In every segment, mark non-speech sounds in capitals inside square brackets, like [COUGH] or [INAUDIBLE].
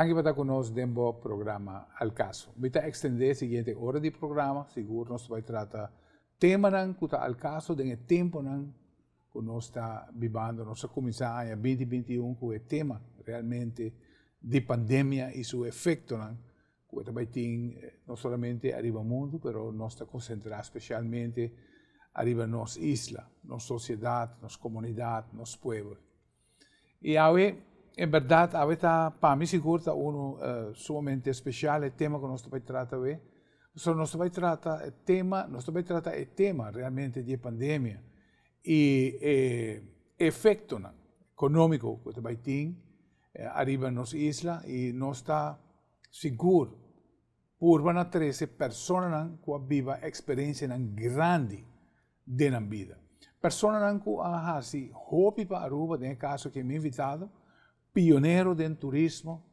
Tangi en dembo programa al caso. a extender siguiente hora di programa, seguro nos va trata tema nan kuta al caso den el tempo nan vivando, nostra bibando, nostra comisaria 2021 con el tema realmente di pandemia y su efecto nan ta baitin eh, no solamente arriba mundo, pero nos nostra concentra especialmente arriba nos isla, nos sociedad, nos comunidad, nos pueblo. Y ahora en verdad, ahorita para mí seguro está uno uh, sumamente especial el tema que nos trata hoy. Solo nos trata el tema, nos trata el tema realmente de pandemia y eh, efecto económico que va a arriba en nuestra isla y no está seguro. Por van a 13 personas que viva experiencia grande de la vida. Personas que han hecho hopi para Aruba, en el caso que me he invitado, pionero del turismo,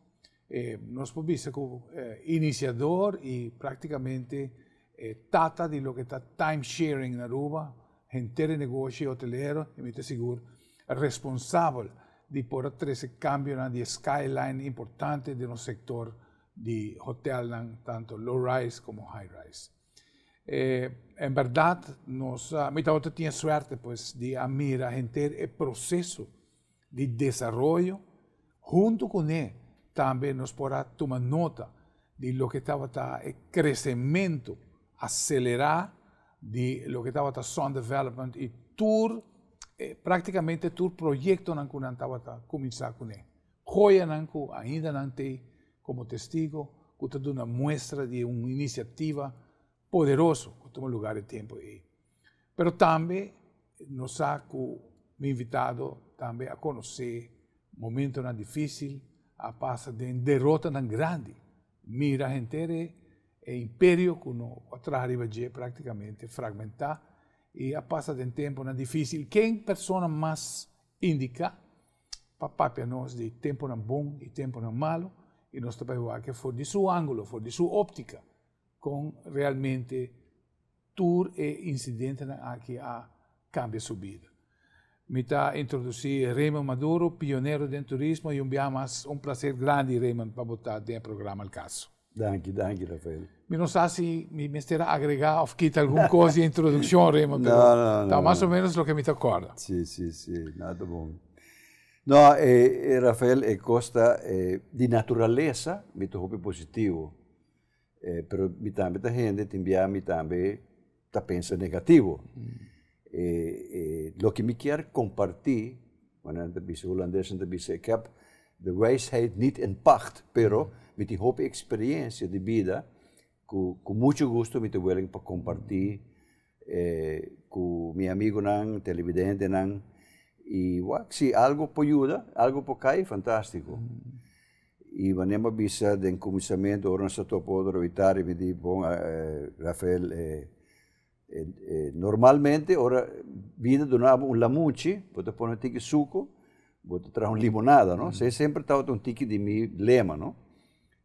eh, nos visto como eh, iniciador y prácticamente eh, tata de lo que está timesharing en Aruba, gente de negocio hotelero, y me seguro, responsable de por ese cambio en la skyline importante de un sector de hotel, tanto low rise como high rise. en verdad, nos, ah, tenemos tiene suerte pues, de admirar gente el proceso de desarrollo junto con Él también nos podrá tomar nota de lo que estaba el eh, crecimiento acelerar de lo que estaba sound development y tour eh, prácticamente tour proyecto que estaba comenzar con él. Joya nanku ainda nante como testigo, que una muestra de una iniciativa poderosa que toma lugar el tiempo Pero también nos ha invitado también a conocer momento tan difícil, a passa de derrota tan grande. Mira gente é império que o arriva de praticamente fragmentar e a passa de tempo tan difícil. Quem persona mais indica papá para nós de tempo não bom e tempo não malo e nós trabalhar que for de seu ângulo, for de sua óptica, com realmente tour e incidente aqui a cambia subida. Me Mita introducí Raymond Maduro, pionero del turismo, y un un placer grande, Raymond, para botar dentro el programa Gracias, caso. Danke, danke, Rafael. No sé si me mi agregar alguna o quitar la cosa de introducción Raymond. no, no, no. Está más o menos lo que me acorda. Sí, sí, sí, nada bueno. No, eh, eh, Rafael, eh, Costa, eh, de naturaleza me tocó positivo. pero mi también tá gente, te envía mi también te pensa negativo. Mm. eh, eh Lokimikier compartí, wanneer de bis Hollandees en de bis, ik heb de wijsheid niet in pacht, pero met die hoop experiencia de vida, con, con mucho gusto me te willing para compartir eh, con mi amigo nan, televidente nan, y bueno, si algo po ayuda, algo po cae, fantástico. Mm -hmm. Y venimos a visa de encomenzamiento, ahora nosotros podemos evitar y mi di, bon, eh, Rafael, eh, normalmente ora viene da una, un lamucci, potete ponere un tiki succo, potete trarre un limonada, no? Mm. Se sempre stato un tiki di mio lema, no?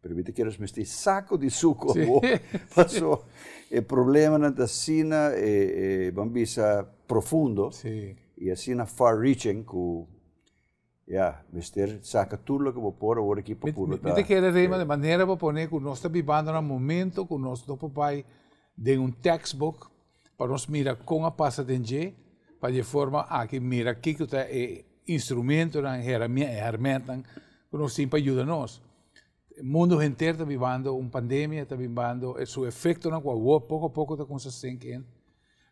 Per vedere che ero smessi sacco di succo, sì. boh, [LAUGHS] passò sì. il problema nella tassina e, e bambisa profondo, sì. e assina far reaching, cu, yeah, mister sacca tutto che può porre ora chi può porre. Vedete che era rima eh. di maniera può ponere con il nostro bibando un momento, con il nostro papà, di un textbook, para nós mirar como a passa de para de forma a que mira que que eh, está é instrumento é ferramenta que nos sempre para ajudar nós o mundo inteiro está vivendo uma pandemia está vivendo o eh, seu efeito na qual pouco a pouco está com se senken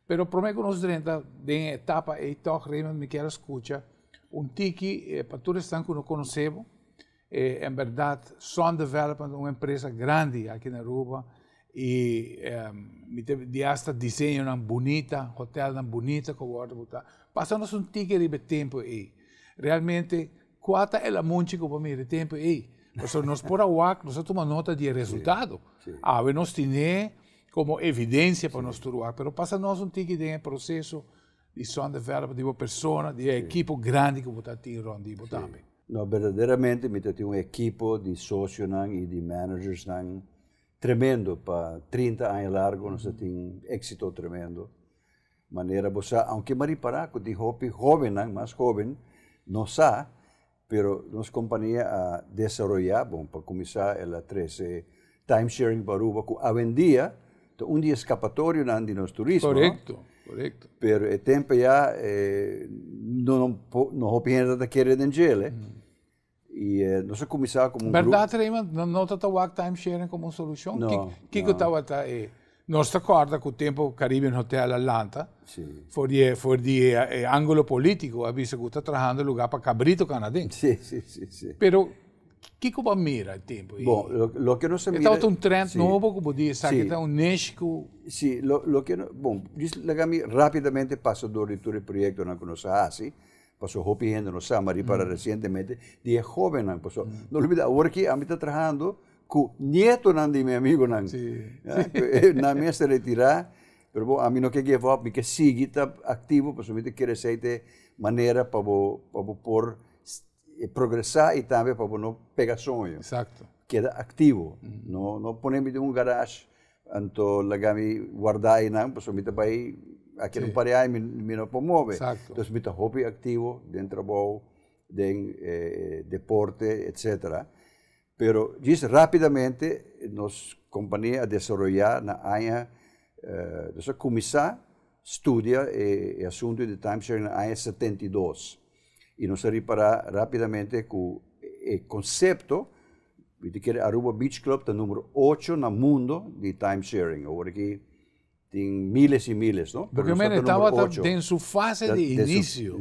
pero prometo que nós dentro de etapa e eh, toque realmente me quero escutar um tiki eh, para todos estão que não conhecemos eh, em verdade um Development uma empresa grande aqui na Europa e um, eh, di desenho diseño tan bonita, hotel tan bonita que guarda botar. passamos un ticket de tempo aí. Realmente, quata é la mucha que para de tiempo ahí. Nosotros nos por agua, nosotros tomamos nota del resultado. Sí, sí. A ver, nos tiene como evidência para sí. nuestro lugar, pero pasamos un ticket de processo de son de verba de persona, de equipo grande que botar tiene Rondi Botame. No, verdadeiramente, me tengo um equipo de socios e de managers. nang. tremendo para 30 años largo, nós tem éxito tremendo. Maneira pues, aunque Mariparaco de que joven, ah, más joven, no sa, pero nos compañía a desarrollar, bom, para comenzar el 13 time sharing para com Avendia, então um dia escapatório na de los turismo. Correto. Correcto. Pero el tiempo ya eh, no, no, no, no, de no, no, Y eh, nosotros comenzamos como un Verdade, Raymond, não, não tratava timesharing como solução? O eh, que, que, que estava eh, nós acorda que o tempo Caribbean Hotel Atlanta sí. foi foi de ângulo eh, eh, político, a visto que está trabalhando lugar para cabrito canadense. Sí, sí, sí, sí. Pero que Cuba mira o tempo? Bom, lo, lo que não se mira... Está um trend sí. novo como podia estar, sí. que está um México... Sim, sí, lo, lo que... Bom, rapidamente passo do retorno do projeto na que nós fazemos. pasó Hopi Hendo no Samari para mm. recientemente, y es joven, pasó. No olvida, ahora que a mí está trabajando con nieto de mi amigo, nan. Sí. Ah, eh, eh, Na mía se retira, pero a mí no que give up, que sigue, está activo, pues me quiere ser de manera para, para por eh, progresar y también para no pegar sueño. Exacto. Queda activo, mm. no, no ponerme en un garage, entonces la gami guardar y nada, pues solamente para ir aquele en pareai me, me lo promueve, Exacto. Entonces, activo, hobby activo dentro de eh, deporte, etc. Pero dice rápidamente nos compañía a desarrollar, na área, eh, estudia eh, el asunto de timeshare na 72. Y nos repara rápidamente con eh, el concepto de que Aruba Beach Club el número 8 el mundo de timesharing. tem miles e miles, não? Porque Pero estava em sua fase de, de de início,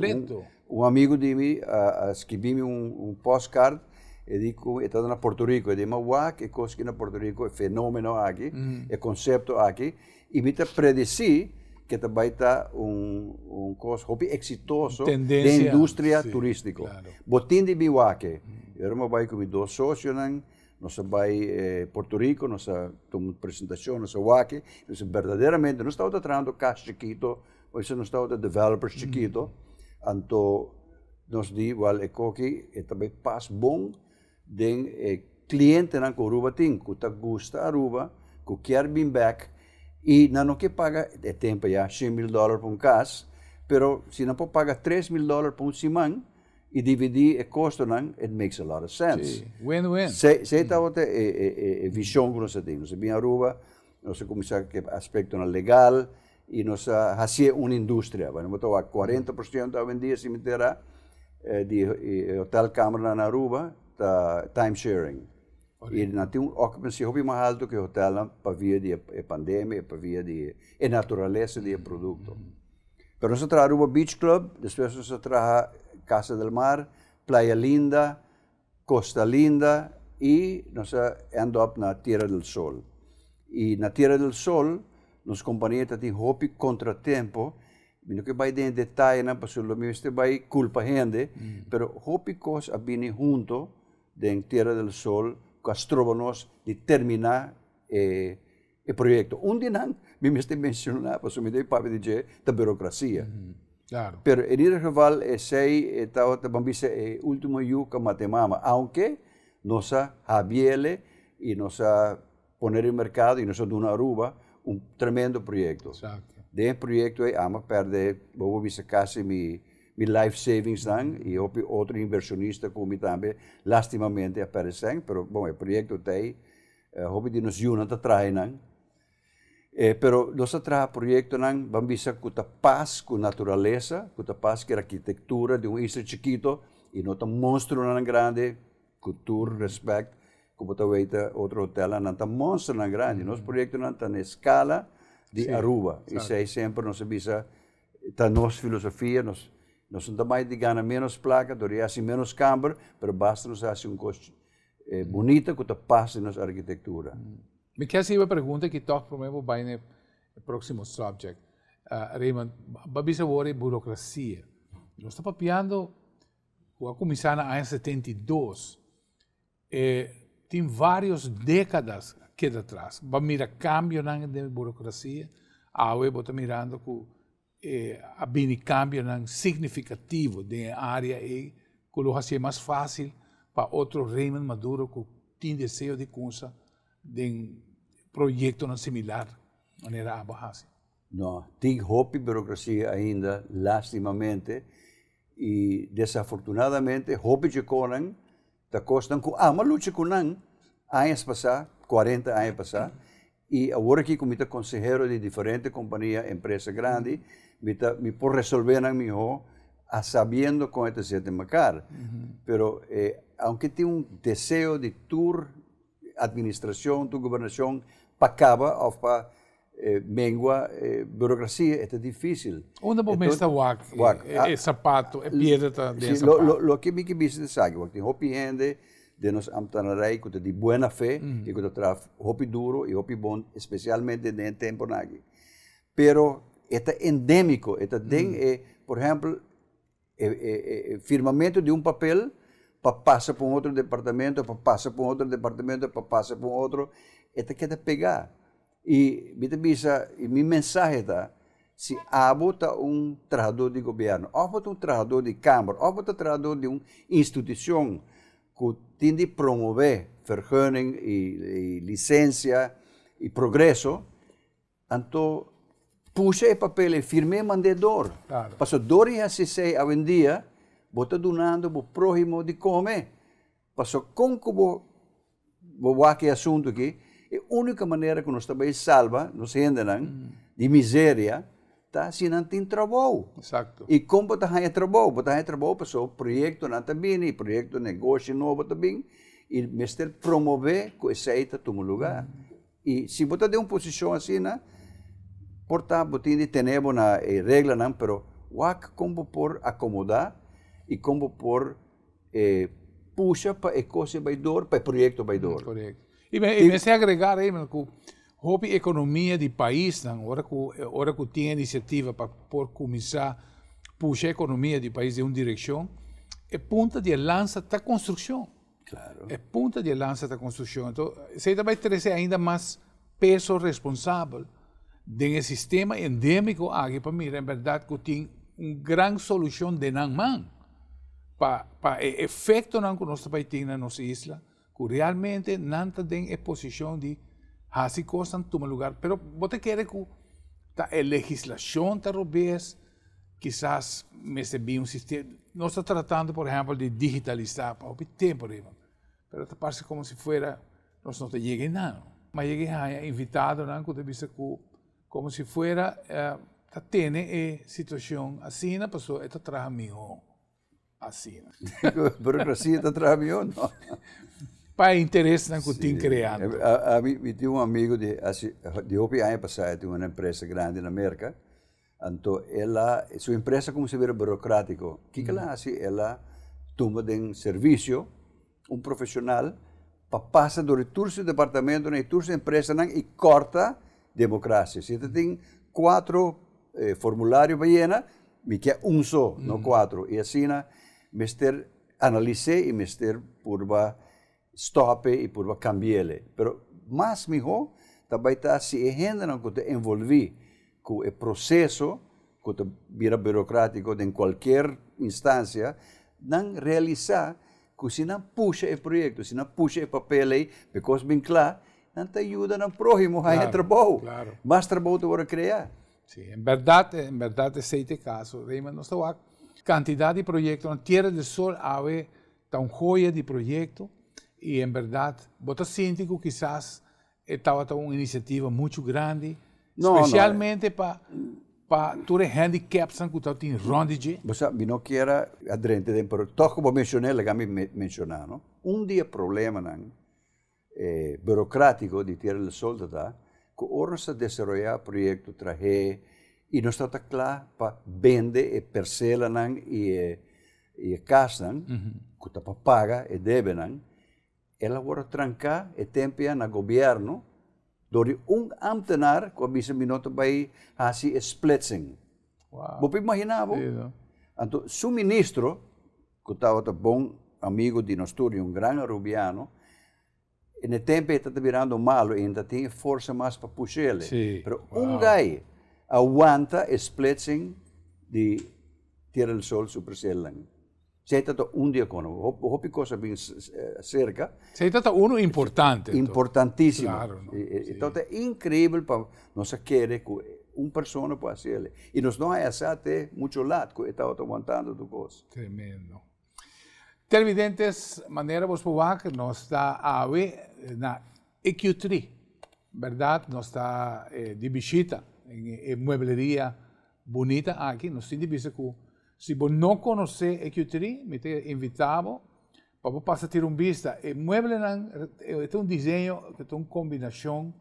Lento. um amigo de mim uh, me um un postcard e que estava na Porto Rico, e disse wow, que coisa que na Porto Rico, é fenômeno aqui é el concepto aqui, e me te predecí que vai estar um un hobby exitoso Tendencia. de indústria sí, turística. Claro. Botín de Biwaque, mm. éramos com mis dos socios, nós vamos eh, Porto Rico, nós temos apresentação, nós aqui, nós verdadeiramente nós estamos tratando cash chiquito, nós não está de developers chiquito, mm. então nós di igual é que e também paz bom den eh, cliente na Aruba tem, que gosta de Aruba, que quer vir back e não que paga é tempo já 100 mil dólares por um caso, mas se não pode pagar 3 mil dólares por um semana e dividir er é custo it makes a lot of sense. Win-win. Se, se mm. ote eh, eh, eh, é e, e, e nós temos sa nós temos biyang ruba, no sa kumisa ke aspekto legal, e nós fazemos uma indústria. industria. Bueno, 40% da vendia cimitera eh, di hotel câmara na Aruba, ta time sharing. Okay. E na tem occupancy hopi mais alto que o hotel para pa via di pandemia, para via di e naturaleza de mm-hmm. produto. Mm. nós sa tra Aruba Beach Club, depois nós traha Casa del Mar, Playa Linda, Costa Linda y nos ended na Tierra del Sol. Y na Tierra del Sol, nos companhia tá tem hopi contratempo, não que vai em detalhe na pessoa, lo meu este vai culpa gente, mm. pero hopi cos abini junto de Tierra del Sol, castrovanos de terminar eh, o projeto. Um dinan, me este mencionar, pessoa me dei papo de da burocracia. Mm. Pero en rival ese está el eh, último yuca matemama, aunque nos abiele y nos poner en mercado y nos de una aruba un tremendo proyecto. Exacto. De proyecto eh, ama perder, casi mi mi life savings dan y otro inversionista como también lastimamente aparecen, pero bueno, el proyecto está ahí, eh, hope que nos a eh, pero los proyectos proyectan, van a paz con naturaleza, paz que la arquitectura de un isla chiquito y no tan monstruo tan grande, cultura, respeto, como te en otro hotel, no tan monstruo tan grande, mm. proyectos están tan escala de Aruba. Y se siempre nos avisa, está nuestra filosofía, nos, nos son más de menos placa, debería hacer menos camber, pero basta nos hacer un coche eh, la mm. paz en nuestra arquitectura. Mm. Mikhail se iba que pregunta ki toh problema bajne próximo subject. Uh, Raymond, babi se vore burocracia. Nós estamos papiando a comissão na 72. tem várias décadas que atrás. Vamos mirar cambio na burocracia. A UE está mirando que eh, abini cambio significativo de área e colo assim mais fácil para outro Raymond Maduro que tem desejo de coisa de Proyecto no similar, maneira a No, Não, tem burocracia ainda, lastimamente, e desafortunadamente, Hopi de Conan, da costa, ah, mas lucha conan, anos passar, 40 anos passar, e agora aqui consejeros de diferentes compañías, empresas grandes, me por resolver na a sabiendo con este sistema macar, Pero eh, aunque tiene un deseo de tu administración, tu gobernación, pacaba of pa eh, mengua eh, burocracia. Este é difícil. Onde é momento wak, o é, eh, é ah, sapato, é piedra tá, de sí, lo, lo, lo que mi kibis de sagi, wak tem hopi hende, de nos amtanarei te di buena fe, mm. e kuta traf hopi duro e hopi bom, especialmente de tempo nagi. Pero este endêmico, este mm. é, por exemplo, é, eh, é, é, firmamento de um papel passa para um outro departamento, passa para um outro departamento, passa para um outro, até que pegar. E me bisa, e minha mensagem está, se há um trabalhador de governo, há um trabalhador de Câmara, há um trabalhador de uma instituição que tende de promover verhoning e, e licença e progresso, então puxa o papel firme mandador. Claro. Passou dois e seis a dia, bote donando para o próximo de comer. Passou com que vou, vou aqui assunto aqui, é a única maneira que nós também salva, nos rendem, hum. de miséria, tá? se não tem trabalho. Exato. E como botar é trabalho? Botar é trabalho, pessoal, projeto não e projeto negócio novo também, e mestre promover que aceita todo lugar. Hum. E se botar de uma posição assim, né? porta botin de tenebo na regra eh, regla nan, como por acomodar e como por eh, puxa para Escócia vai dor, para o projeto vai dor. Correto. E comecei a agregar aí, meu, que a economia do país, na né, hora que, hora que tinha iniciativa para por começar puxar a economia do país de uma direção, é ponta de lança da construção. Claro. É ponta de lança da construção. Então, você vai trazer ainda mais peso responsável do sistema endêmico aqui ah, para mim. É verdade que tem uma grande solução de não mão para el efecto no nuestra país, en nuestra isla, que realmente no en exposición de así cosas en tu lugar. Pero vos te quieres que la legislación te robes, quizás me serví un sistema. No está tratando, por ejemplo, de digitalizar para el tiempo, pero te parece como si fuera, no, no te llegue nada. Me llegué a invitado, ¿no? te que como si fuera, eh, tiene eh, situación así, ¿no? Pues esto trae a mi assim, ¿no? Né? [LAUGHS] Burocracia tá atrás mío, no. Para é interés na né, que sí. creando. É, a, mim me tengo um amigo de, hace, assim, de hoy año passado, tinha uma empresa grande na América. então ela, sua empresa é como se vira burocrático. o que ela uhum. faz? ela, toma de um serviço um profissional para pasar de su departamento, de su empresa né, e corta democracia. Você uhum. tem quatro cuatro eh, formulários para llenar, me quer um só, mm. quatro, e assina. así, mister analice y mister purva stoppe y purva cambiele. Pero más mejor, también está hay gente que te envolví con el proceso, con el vira burocrático en cualquier instancia, no realizar que si no puse el proyecto, si no puse el papel ahí, porque bien claro, no te ayuda a próximo a trabajo. Claro. Más trabajo te voy a crear. sí, en verdad en verdad este caso, caso. Reima, cantidad de proyectos. Tierra del Sol había tan joya de proyectos y en verdad, Bota Síntico quizás eh, estaba una iniciativa muy grande, especialmente eh, para para todos los handicaps que tú tienes rondigi. O sea, não que era aderente todo como mencioné legal me mencionar, Un un día problema nan eh, burocrático de Tierra del Sol, tá? Que ahora se desarrolla proyecto traje e nós està lá para vender e eh, parcel·lanan i, e, eh, e casen, mm -hmm. que para pagar e eh, debenan. Ela agora tranca e tempia na governo, dori um ambtenar, com a bisa minuto bai, hasi e Você Wow. Bopi imaginavo? Então, su ministro, que estava bom amigo de nós um grande rubiano, e no tempo ele estava virando malo, ainda tinha força mais para puxar ele. Mas um wow. gai, aguanta splitting de Tierra del Sol, Supercell. Se trata de un un poco cosa bien eh, cerca. Se trata de uno importante. Importantísimo. Claro, no? Eh, eh, entonces, increíble, increíble para que una persona Y fare. Y nos hay mucho mucho lado que está aguantando tu cosa. Tremendo. Televidentes, manera vos que nos da ave na EQ3, ¿verdad? Nos está de visita en, mueblería bonita ah, aquí no sin que Si vos no conocés Ecuterie, me te invitamos para pasar a tirar un vista. El mueble este es un diseño que es una combinación,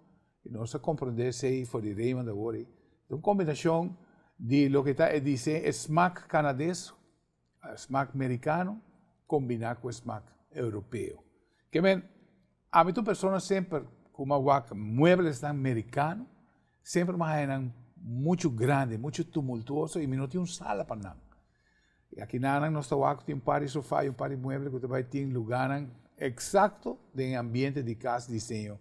y no se comprende si fue de es una combinación de lo que está, eh, dice smack canadiense, eh, smack americano, combinado con smack europeo. Que ven, a mí tu persona siempre, como guaca, muebles americanos, sempre más eram mucho grande, mucho tumultuoso e não tinha um sala para nada. E aqui na nosso tabaco um par de sofá e um par de muebles que também un lugar exato de ambiente de casa diseño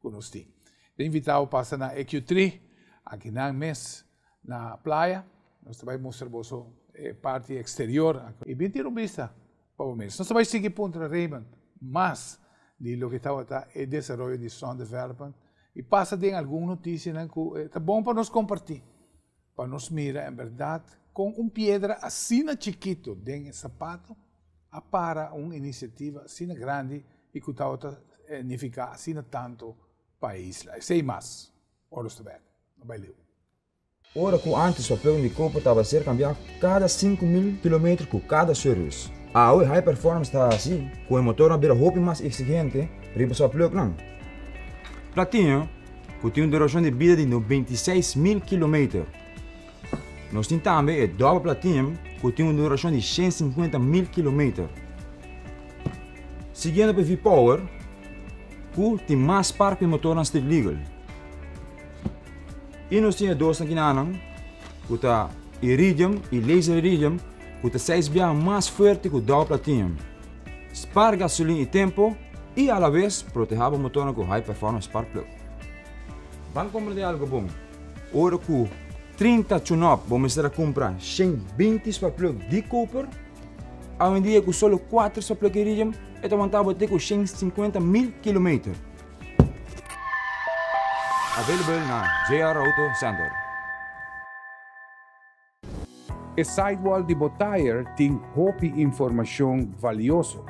que nós temos. Tem invitado passa na EQ3, aqui na mês, na praia, nós também mostramos a eh, parte exterior Y bien ter vista para o mês. Nós seguir seguimos contra Raymond, mas de lo que estava tá, é desenvolvimento de Sound Development e passa em alguma notícia né, que eh, tá bom para nós compartilhar. Para nós mirar, em verdade, com uma pedra assim chiquito, de sapato, a para uma iniciativa assim grande e que está outra significar eh, assim tanto país lá. Sem mais. Ora, Stubek. Valeu. Ora, com antes, o papel de corpo estava a ser cambiado cada 5 mil quilômetros com cada serviço. A ah, high performance está assim, com o motor ver beira roupa mais exigente, riba o seu não. Platinho tem uma duração de vida de 96 mil km. Nós temos também o dobro que tem uma duração de 150 mil km. Seguindo para o V-Power, que tem mais parque de motor na Street Legal. E nós temos dois aqui na Anam, que tem Iridium e Laser Iridium, que tem 6 bem mais forte que o dobro Platinum. Spar gasolina e tempo, e, a la vez proteja o motor com high performance spark plug. Vamos comprar algo bom. Ora com 30 chunop vamos estar a comprar 120 spark plug de Cooper. Hoy en dia com solo 4 spark plug iridium, esto montado até com 150 mil km. Available na JR Auto Center. A sidewall de Botair tem roupa informação valiosa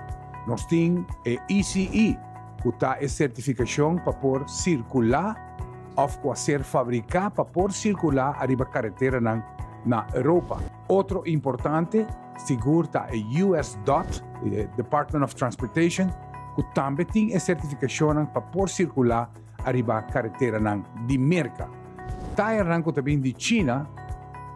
nós temos a ICI, que tá a certificação para por circular, ou ser fabricado para por circular arriba carretera na, na Europa. Outro importante, seguro tá US DOT, Department of Transportation, que também tem a certificação para por circular arriba carretera na de merca. Tá é também de China,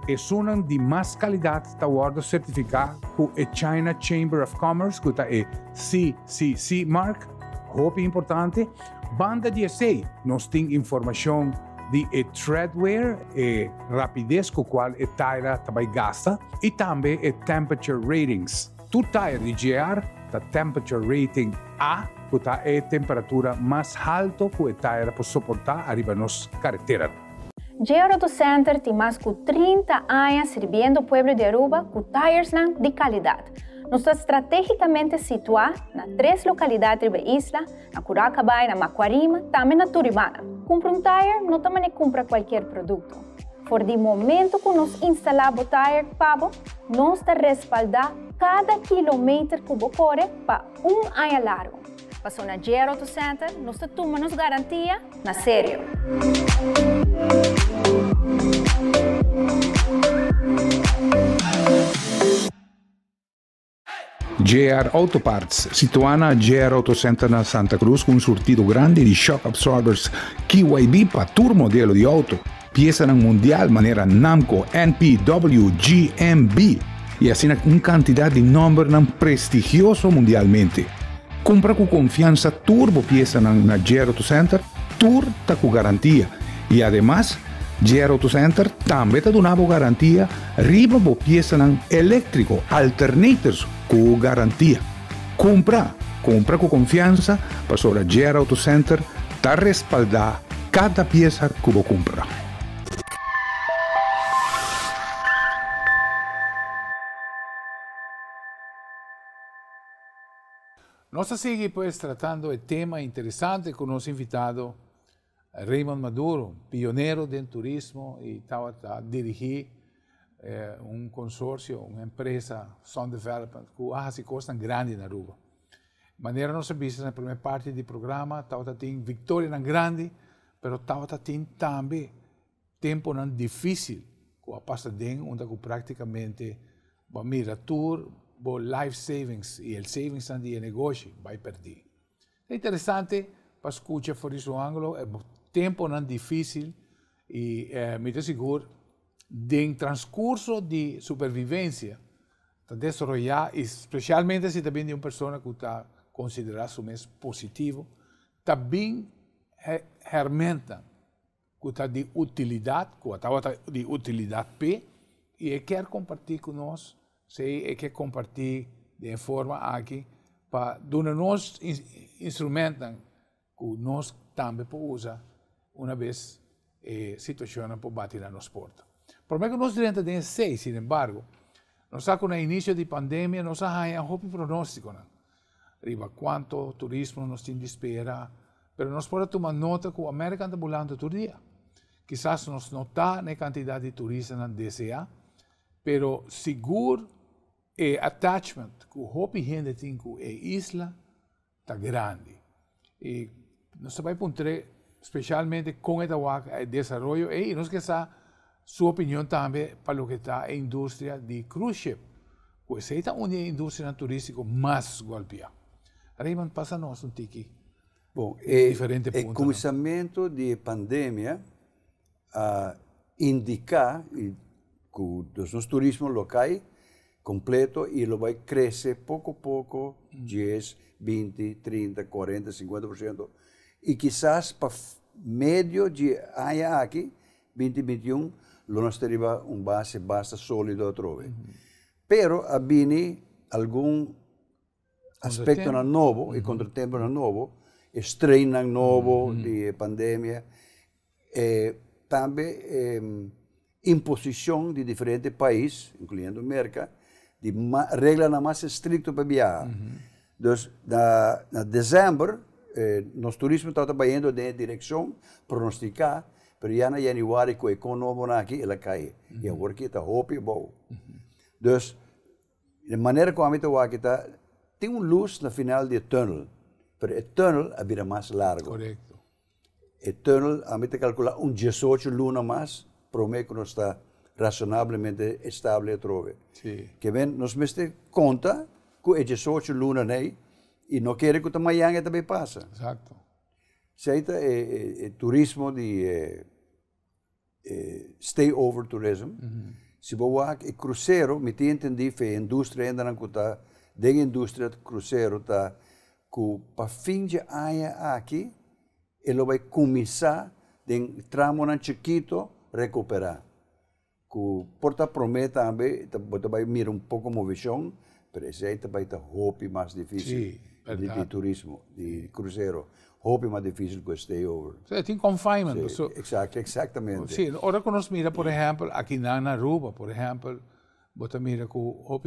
es una de más calidad está acuerdo certificado con la e China Chamber of Commerce, que está el CCC Mark, muy importante. Banda 16 nos tiene información de e threadwear, e rapidez con cual el tire también gasta, y también e temperature ratings. Tu tire de GR, el temperature rating A, que es la temperatura más alta que el tira puede soportar arriba nos carreteras. Gero Center tem 30 años sirviendo al pueblo de Aruba con Tiresland de calidad. Nos estamos estrategicamente situados en tres localidades la isla, na Curacabá en na Macuarima, também na Turibana. Compra um tire, no também compra cualquier producto. Por de momento que nos instalamos o tire pavo, nos está cada kilómetro que para un año largo. JR Auto center, se temos nos garantía, na serio. JR Auto Parts, situada en JR Auto Center en Santa Cruz con un surtido grande de shock absorbers KYB para tu modelo de auto, pieza en mundial manera Namco, NPW, GMB y así una cantidad de nombres prestigioso mundialmente. Compra con confianza turbo pieza en Gero Auto Center, turta con garantía. Y además, Gero Auto Center también te bo garantía riba bo pieza eléctrico, alternators con garantía. Compra, compra con confianza, para pues Gero Auto Center, te respalda cada pieza que compra. Nosotros sigue pues tratando el tema interesante con nuestro invitado eh, Raymond Maduro, pionero del turismo y estaba un dirigir eh, empresa, Sound Development, que hace cosas grandes en Aruba. De se nossa en la primera parte del programa, estaba teniendo victoria grande, pero estava también tiempo tempo difícil, que a pasta va prácticamente mirar mira, tour, por life savings y el savings and the va a per di. interesante interessante per scuccia fuori suo angolo, è un tempo non difficile e eh, mi è sicuro del transcurso di supervivencia para desarrollar, specialmente también de una persona que está considerada su mes positivo, también herramienta eh, que está de utilidad, que está de utilidad P, y quiere compartir con nosotros ¿sí? hay que compartir de forma aquí para donde nos instrumentan que nos también podemos usar una vez eh, situaciones pues, para batir a los puertos. Por menos de el 6, sin embargo, nos en el inicio de pandemia, nos haya un pronóstico. ¿no? riva cuánto turismo nos tiene espera, pero nos puede tomar nota que América está volando todo el día. Quizás nos nota la cantidad de turistas que desea, pero seguro E attachment com o Hopi Rende tem com a isla está grande. E nós vamos encontrar, especialmente com Itahuaca, o desenvolvimento e nós queremos esqueça sua opinião também para o que está a indústria de cruise ship, pois é onde uma indústria turística mais golpeada Raymond, passa nós um tique. Bom, é, diferente ponto, é começamento de pandemia a indicar com os nossos turismos locais completo e ele vai crescer pouco a pouco, hum. 10, 20, 30, 40, 50%. E quizás para meio de ano aqui, 2021, nós teremos uma base basta sólida outra vez. Uhum. abini algum aspecto na novo uhum. e contratempo na novo, strain novo uhum. de pandemia, e também eh, imposição de diferentes países, incluindo América, a regra mais estricta para viajar. Mm então na, na eh, nós turismo está trabalhando na direção pronosticar, para já na janeiro que o econômico aqui ele cai. E agora aqui está roupa e bom. então de maneira como a gente vai tá tem uma luz no final do túnel. Mas o túnel é vida mais largo. Correto. O túnel, a gente calcula um 18 luna mais, prometo que nós está razonablemente estable, trove. Que ven, nos nos meste conta que c'è lunas luna nei e que chiede che también pase. Exacto. Esatto. Eh, se eh, eh, turismo de stay over tourism, si -hmm. se crucero, mi ti que industria industria de industria crucero ta tá que para fin de aquí, el va a comenzar de tramo nan chiquito recuperar cu porta prometa ambe também mira un poco movição presente pero es hope mais difícil más difícil, de, turismo de crucero, hopi más difícil que stay over so, tiene confinement sí, so, exato exactamente sí, ora mira por ejemplo, aquí en Aruba por ejemplo, bota mira que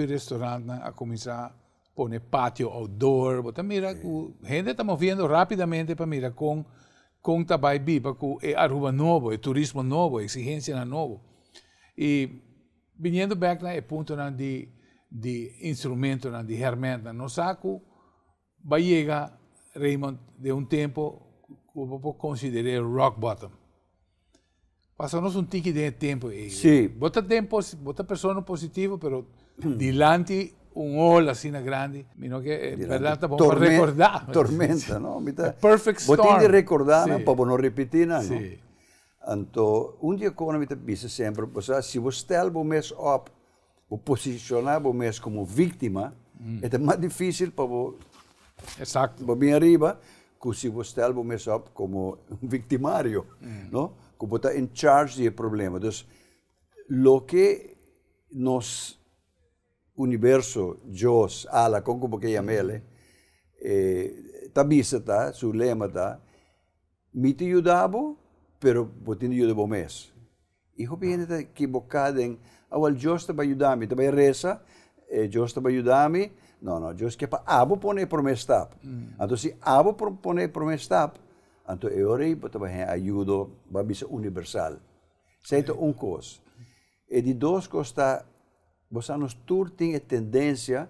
el restaurante a poner pone patio outdoor bota mira que gente está viendo rápidamente para mira con com tabai pa que e Aruba nuevo, el turismo nuevo, exigencia na novo E vindo back na é punto na di di instrumento de di hermenta no saco va llega Raymond de un tempo como considerare rock bottom passanos un tiki de tempo e sì. bota tempo bota persona positivo però [CLEARS THROAT] dilanti un assim así grande meno che per l'altra può ricordare tormenta no? [LAUGHS] perfect storm bottini ricordare sì. non ripetere no? sì. Então, um dia economie te disse sempre, se você está o mês op, o posicionar o mês como vítima, mm. é mais difícil para você. Exato. Para mim arriba, que se você está o mês op como victimário, mm. não? Como está in charge de problema. Então, o que nos universo, Deus, Allah, como que eh, está mm. eh, tabisa tá, seu lema está, me te ajudava pero botin pues, yo de var mes. Ah. E que equivocada em, ah, well, a estava ajudando, estava reza, eh, Deus no, no, no mm. a Deus que para abo pone promestap. poner si se abo pone promestap, yo eu ayudar, va a ser universal. es una cosa. Y de dos costa, vocês turtem tenéis tendencia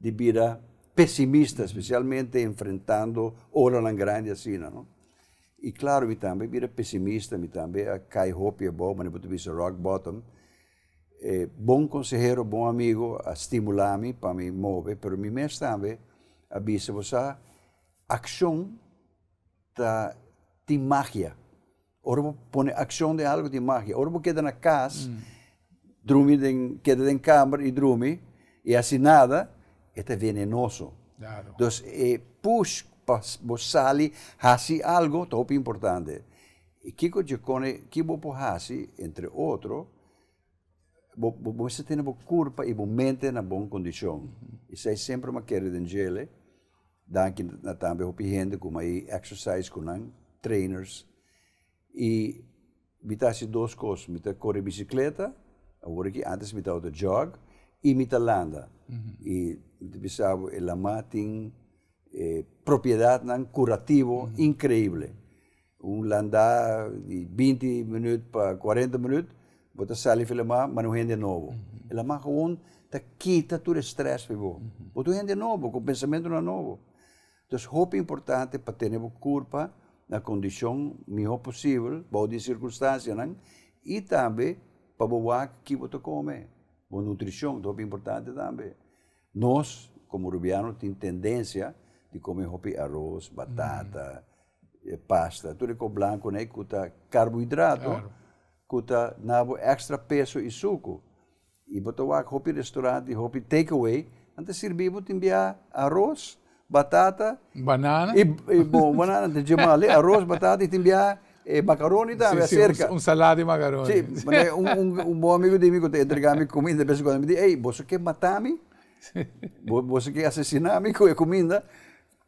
de vida pessimista, especialmente enfrentando ahora la grande assim, no E claro, me também vira pessimista, me também ah, cai roupa é bom, mas do vista rock bottom. É, bom conselheiro, bom amigo, a estimular-me para me mover, mas mim mesmo também a avisa você, ação da tem magia. Ora, põe ação de algo de magia. Ora, queda na casa, mm. dorme, den, queda na câmara e dorme, e assim nada, este é venenoso. Claro. Então, é, eh, puxa vos sale hasi algo top importante. E Kiko Giacone, que vos hasi, entre outros, você tem uma curpa e uma mente na boa condição. e sei sempre uma querida angele, dan que na também opinião como aí exercise com não trainers e me tasse duas coisas, me corre bicicleta, agora que antes me tava jog e me landa. E me pensava, ela matin Eh, propiedad curativo increíble. Un landa de 20 minutos para 40 minutos, você sai e filma, nuevo novo. Uhum. Ela te quita tu estrés vivo. gente Você rende novo, nuevo, nuevo... ...con novo. nuevo. importante para tener culpa la condición mejor posible posible... de circunstancias, circunstancias... ...y también... para qué vos come. comes La nutrición importante también... ...nos, como rubianos, ...tenemos tendencia... di come hopi arroz, uhum. batata, mm. pasta, tudo com branco, né? Cuta carboidrato, claro. cuta nabo extra peso e suco. E botou a hopi restaurante, hopi takeaway, antes servir servimos timbia arroz, batata, banana. E, e bom, banana de gemale, arroz, batata e timbia e eh, macaroni também, tá, é sim, cerca. Um, um salado e macaroni. Sim, mas é um, um, um bom amigo de mim, quando entregava-me comida, de vez em quando me diz, ei, você quer matar-me? você quer assassinar-me com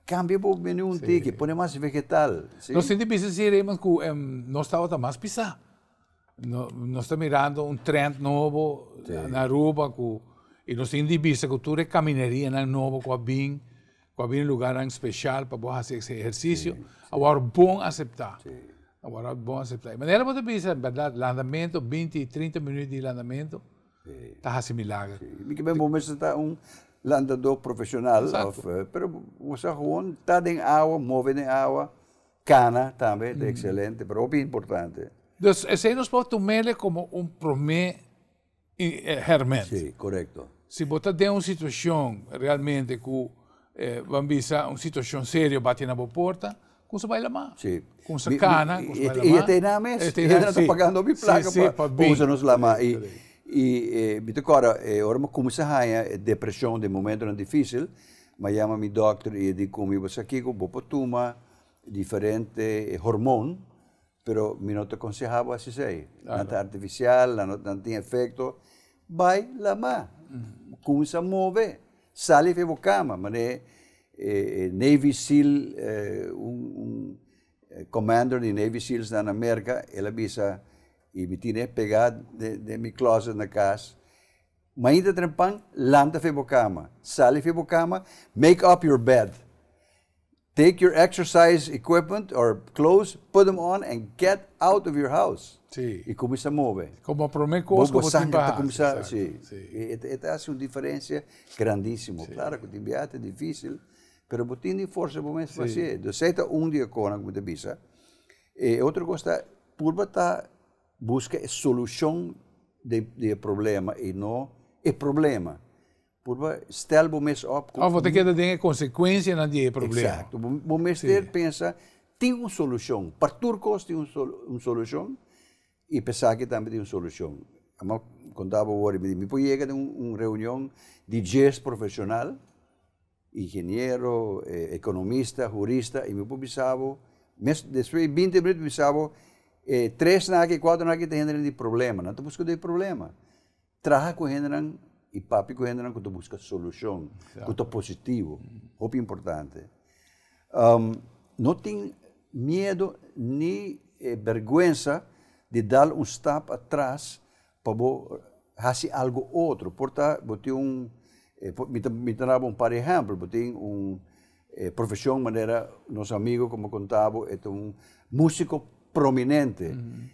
cambia por menú un sí. tique, pone más vegetal. ¿sí? No que pensaremos que um, no está más pisar. No, no está mirando un trend nuevo sí. en Aruba que, y nos indivisa que tú caminaría en el nuevo con com con bien lugar especial para poder hacer ese ejercicio. Sí, sí. Ahora bom aceptar. Sí. Ahora bom aceptar. De manera que piensa, en verdad, andamento 20 30 minutos de andamento sí. estás así milagro. Sí. Y que bom está un landador profesional. Of, uh, pero usa gewoon agua, mueve en agua, cana también, de excelente, pero muy importante. Entonces, ese nos puede tomar como un promé eh, hermano. Sí, correcto. Si vos estás en una situación realmente que eh, vambisa, una situación seria, bate na la puerta, se baila bailama. Sí. Con sua cana, com ¿Cómo se E Y este mesa. E tem está pagando mi placa para... Usa Y viste eh, ahora, eh, ahora como se haya depresión de momento tan difícil, me llama mi doctor y digo, mi vos aquí, vos toma diferente hormone, pero mi no te aconsejaba así sei, claro. nada artificial, no, no tiene efecto, vai la más, mm -hmm. como se mueve, sale de cama, mané, eh, Navy SEAL, eh, un, un commander de Navy SEALs en América, él avisa, e me tirei pegado de, de mi closet na casa. Ainda trampang, landa febo cama. Sale febo cama, make up your bed. Take your exercise equipment or clothes, put them on and get out of your house. Sim. Começa a mover. Como promecos, como timbajas. Começa, Sim. Sim. E, e, e hace una diferencia grandísima. Sí. Claro que timbiate es é difícil, mas botini forse força para fazer. De seta um dia cona, como te bisa. E eh, outro gosta, purba está busca solução de, de problema e não é problema. Porva, bom mes op... Ah, você quer ter consequência não dia problema. Exato. O mes ter pensa, tem uma solução. Para turcos tem uma sol, um solução e pensar que também tem uma solução. Mas contava o agora, me me chega de uma reunião de 10 profissionais, engenheiro, eh, economista, jurista, e me pensava, mes, depois de 20 minutos pensava, eh, tres naki, cuatro te tendrán de problema, não estou buscando de problema. Traja correrán e papi correrán quando busca solução, quando positivo, roupa importante. Um, não tem medo nem eh, vergonha de dar um step atrás para fazer algo outro. Porta, botei um, eh, me, me dava um par exemplo, botei um eh, profissão, maneira, nosso amigo, como contava, é um músico prominente. Uhum.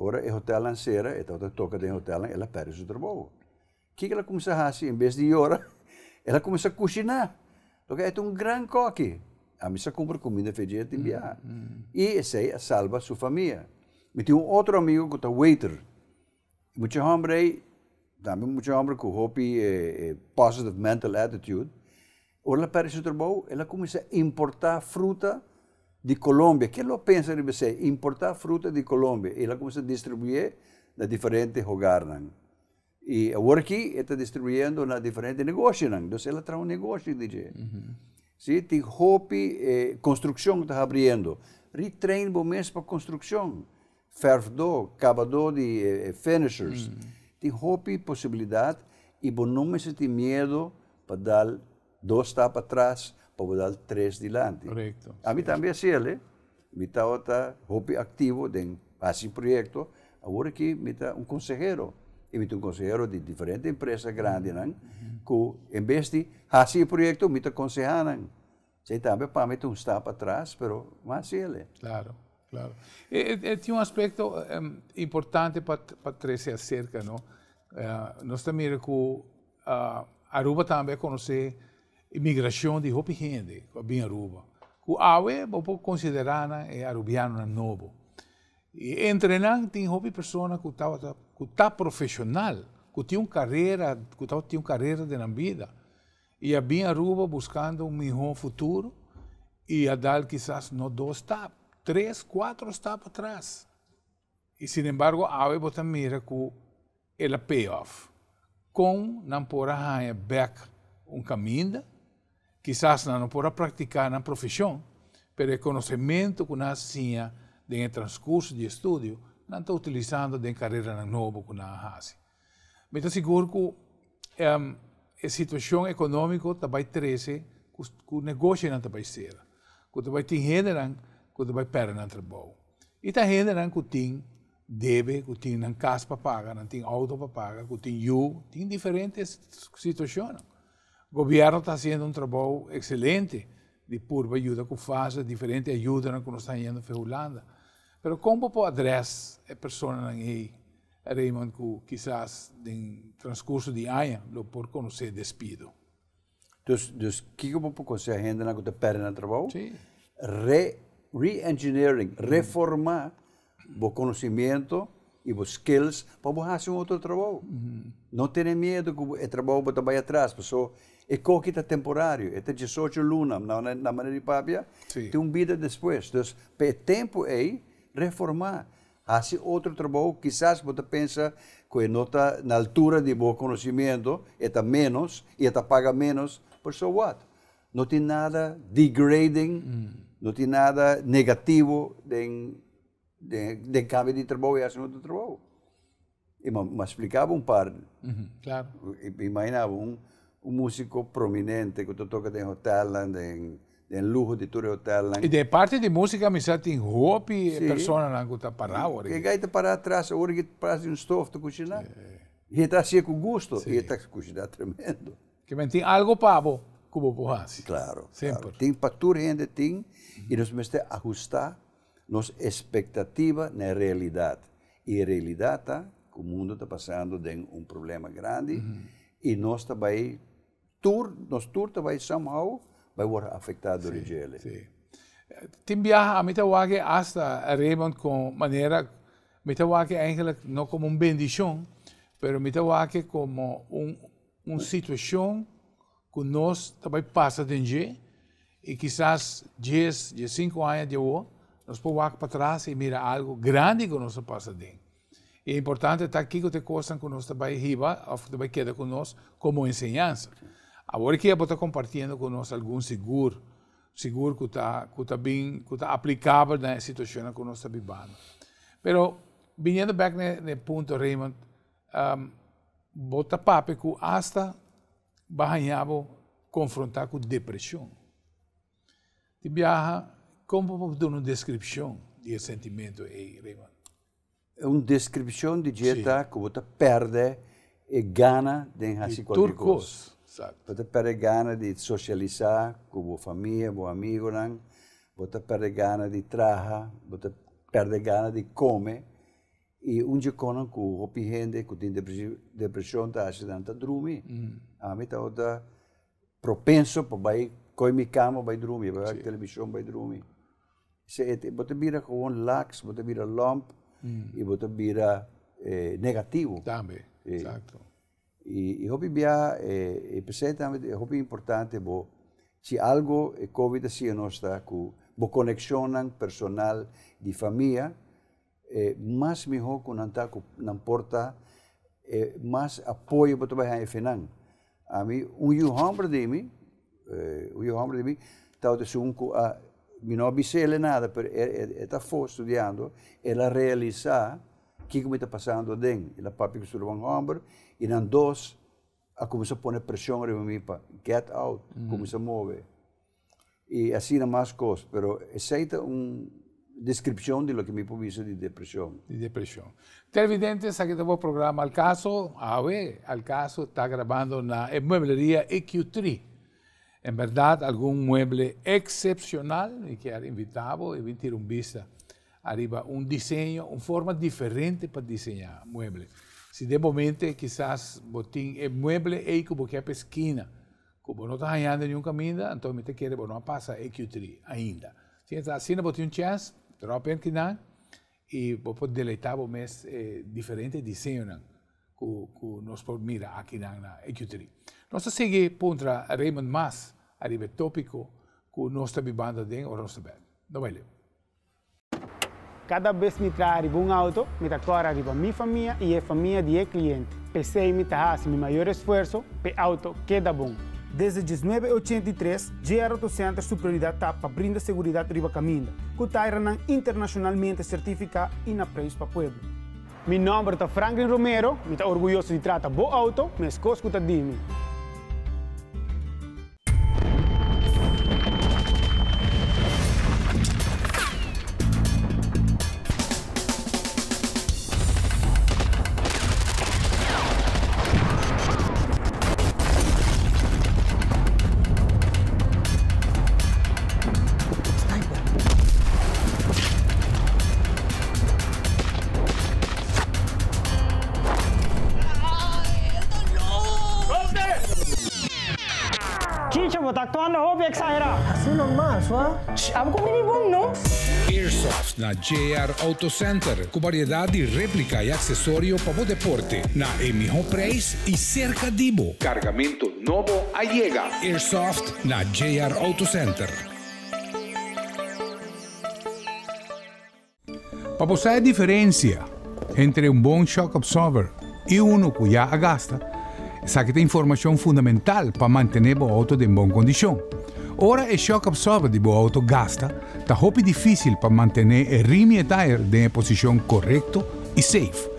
Ora é hotel aan sera, e toca de hotel aan, ela perde seu trabalho. Que ela começa a fazer, assim? em vez de ora, [LAUGHS] ela começa a cozinhar. Porque é um grande coque. A missa compra comida feijão e enviar. Mm. Uhum, uhum. E essa salva sua família. Me tinha um outro amigo que está waiter. Muito homem, também muito homem com hope e, eh, positive mental attitude. Ora, ela perde seu trabalho, ela começa a importar fruta, de Colombia. ¿Qué lo pensa el IBC? Importar fruta de Colombia e la comienza a distribuir en diferentes hogares. e ahora aquí está distribuindo en diferentes negócios Entonces, ela trae un negocio, dice. Uh-huh. Mm-hmm. Sí, tem hopi, eh, que está abrindo. Retrain bom mês para construção. Ferfdo, cavador de eh, finishers. Mm. Tem hopi possibilidade e bom não me senti medo para dar dois tapas atrás dar tres delante Correcto. A mí también sirve, mita otra está activo de así proyecto, ahora me mita un consejero, y mita un consejero de diferentes empresas grandes, que en vez de así proyecto mita aconsejan. Sí, también para mí un step atrás, pero más sirve. Claro. Claro. E, e, e un aspecto em, importante para pa se acerca, ¿no? Eh, Nosotros ah, también también que Aruba imigração de hopi a bien Aruba. O awe vou considerar é arubiano novo. E entrenan tem hopi persona que está que está profissional, que tem uma carreira, que está tem uma carreira de na vida. E a bien Aruba buscando um melhor futuro e a dar quizás dois, dos tap, tres, cuatro tap atrás. E sin embargo, awe bo mira com el payoff. Com não por back um caminho quizás não pode praticar na profissão, pelo conhecimento que nós tinha em transcurso de estudo, não está utilizando em carreira nova que nós faz. Mas estou seguro que um, ehm, a situação econômica também cresce, com o negócio que também será, que também tem gente que também perde no trabalho. E tem gente que tem deve, que tem casa para pagar, não tem auto para pagar, que tem u, tem diferentes situações governo está fazendo um trabalho excelente de pura ajuda que faz, diferente ajuda que nós estamos fazendo para Holanda. Mas como pode adressar a pessoa aí é Raymond que quizás no transcurso de anos, lo por conhecer despido? Então, o que como pode a gente na que perde no trabalho? Sim. Re, re-engineering, reformar o conhecimento e os skills para fazer um outro trabalho. Não tenha medo que o trabalho vai atrás, pessoal e está temporário, até 18 lunam na, na maneira de Pábia, sí. tem um vida depois. Então, é tempo aí reformar. Assim, outro trabalho, quizás você pensa que não está na altura de bom conhecimento, está menos, e está paga menos, por so what? Não tem nada degrading, mm. não tem nada negativo de, de, de cambio de trabalho e assim outro trabalho. E me explicava um par. Mm -hmm. Claro. Imaginava um un músico prominente que tu toca en Hotelland, en, en Lujo de tour Hotelland. Y de parte de música, me sentí en Hopi, sí. persona que está parado. Que gaita para atrás, ahora que parece un stof, tu cocinar. Sí. Y está así con gusto, sí. y está cocinando tremendo. Que me algo pavo, como borrasse. Claro. Sempre. Claro. Tem para tu rende, tem, e nós temos que ajustar nos expectativa na realidade. E a realidade tá, o mundo está passando de um problema grande, uhum. e nós também toer, nós toerterwijs somehow, wij worden afectados sí, door de gele. É sí. Timbiaja, a mí te wagen hasta Raymond con manera, me te wagen é eigenlijk no como un bendição, pero me te que como un, un situación que nós também passa de e quizás 10, 5 anos de hoje, nós podemos olhar para trás e mirar algo grande que nós passa de E é importante estar aqui que te costam que nós também riba, ou também queda conosco como ensinança. Agora que eu é vou estar compartilhando conosco algum seguro, seguro que está, que está bem, que está aplicável na né, situação que nós estamos vivendo. Mas, vindo back no ponto, Raymond, um, bota papo que hasta banhava confrontar com depressão. Te viaja, como pode dar uma descrição desse sentimento aí, Raymond? É uma descrição de dieta sí. que você perde e gana de assim qualquer coisa. Exacto. Vos e mm. e te perdés ganas de socializar con tu familia, con tus amigos. Vos te perdés ganas de trabajar. Vos te perdés ganas de comer. Y un día con un grupo de gente que tiene depresión, te hace tanto drumi. A mí te da propenso para ir con mi cama, para ir drumi, para ver televisión, para ir drumi. Se ete, bote bira kouon laks, bote bira lomp, mm. e bote bira eh, negativo. Dame, eh. exacto. Y yo hopi eh, e, importante bo si algo e covid si nosta ku bo personal de familia eh, más mas mi que kun anta ku nan porta e eh, mas apoio bo to a mí, un hombre de mí, eh, un hombre de mí, tau de sunku a ah, mi no avisé nada pero e, e, ta fo studiando e la realizar que que me está pasando den e la papi que sul hombre y en dos, ah, comenzó a poner presión de mí para get out, mm. a mover. Y así nada más cosas, pero es una descripción de lo que me hizo de depresión. De depresión. Televidentes, aquí el programa Al Caso, AVE, Al Caso está grabando en la mueblería EQ3. En verdad, algún mueble excepcional y que invitado y a un vista arriba un diseño, una forma diferente para diseñar muebles. Si de momento quizás botín el mueble y como que esquina, como no está hallando ningún camino, entonces te quiere, bueno, no pasa q 3 ainda. Si está así, no botín un chance, drop en quina y vos podés deleitar un mes eh, de diseños que, nos por mira aquí en la EQ3. Nosotros seguimos contra Raymond Mas, arriba tópico, con nuestra banda de nuestra banda. No vale. Cada vez me trago um auto, me acorda de minha família e a família de cliente. Pensei me trazer meu maior esforço, o auto queda bom. Desde 1983, GR Autocenter superioridade tá para brindar segurança o caminho, que está internacionalmente certificado e na preço para povo. Meu nome é Franklin Romero, eu tá orgulhoso de tratar bom auto, mas eu que tá dizer. JR Auto Center, con variedad de réplica y accesorio para o deporte, na mejor Price y cerca Dibo. Cargamento novo a llega. Airsoft na JR Auto Center. Para você la diferencia entre un bom shock absorber y uno que ya agasta, sabe que informação fundamental para mantener o auto en boa condición. Ora è shock absorbido o autogasta, da hobby difficile per mantenere e rimettere in posizione corretta e safe.